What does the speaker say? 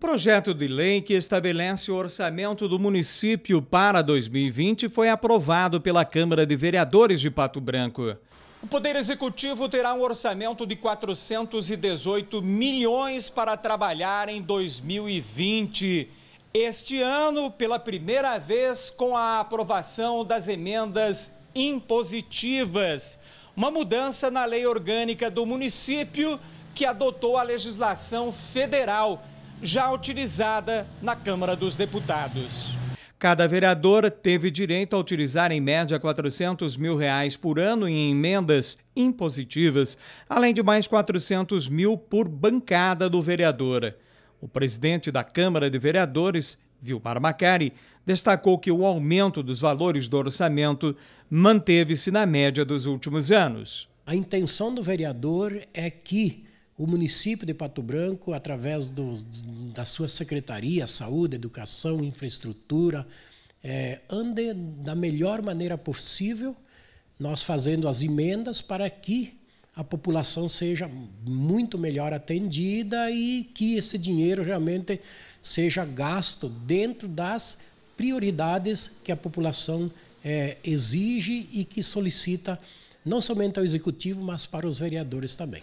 projeto de lei que estabelece o orçamento do município para 2020 foi aprovado pela Câmara de Vereadores de Pato Branco. O Poder Executivo terá um orçamento de 418 milhões para trabalhar em 2020. Este ano, pela primeira vez, com a aprovação das emendas impositivas, uma mudança na lei orgânica do município que adotou a legislação federal já utilizada na Câmara dos Deputados. Cada vereador teve direito a utilizar em média 400 mil reais por ano em emendas impositivas, além de mais 400 mil por bancada do vereador. O presidente da Câmara de Vereadores, Vilmar Macari, destacou que o aumento dos valores do orçamento manteve-se na média dos últimos anos. A intenção do vereador é que o município de Pato Branco, através do, da sua secretaria, saúde, educação, infraestrutura, é, ande da melhor maneira possível, nós fazendo as emendas para que a população seja muito melhor atendida e que esse dinheiro realmente seja gasto dentro das prioridades que a população é, exige e que solicita não somente ao executivo, mas para os vereadores também.